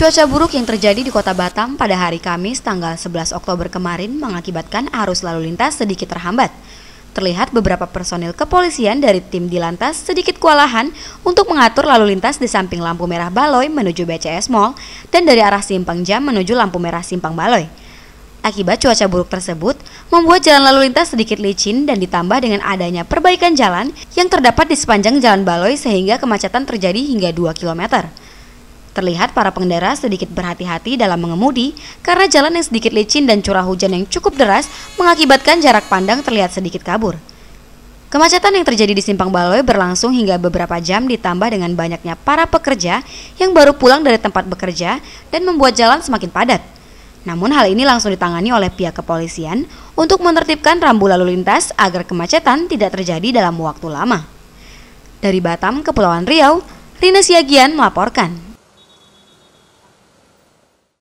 Cuaca buruk yang terjadi di kota Batam pada hari Kamis tanggal 11 Oktober kemarin mengakibatkan arus lalu lintas sedikit terhambat. Terlihat beberapa personil kepolisian dari tim di lantas sedikit kewalahan untuk mengatur lalu lintas di samping lampu merah Baloi menuju BCS Mall dan dari arah Simpang Jam menuju lampu merah Simpang Baloi. Akibat cuaca buruk tersebut, membuat jalan lalu lintas sedikit licin dan ditambah dengan adanya perbaikan jalan yang terdapat di sepanjang jalan Baloi sehingga kemacetan terjadi hingga 2 km. Terlihat para pengendara sedikit berhati-hati dalam mengemudi karena jalan yang sedikit licin dan curah hujan yang cukup deras mengakibatkan jarak pandang terlihat sedikit kabur. Kemacetan yang terjadi di Simpang Baloi berlangsung hingga beberapa jam ditambah dengan banyaknya para pekerja yang baru pulang dari tempat bekerja dan membuat jalan semakin padat. Namun hal ini langsung ditangani oleh pihak kepolisian untuk menertibkan rambu lalu lintas agar kemacetan tidak terjadi dalam waktu lama. Dari Batam, Kepulauan Riau, Rina Siagian melaporkan.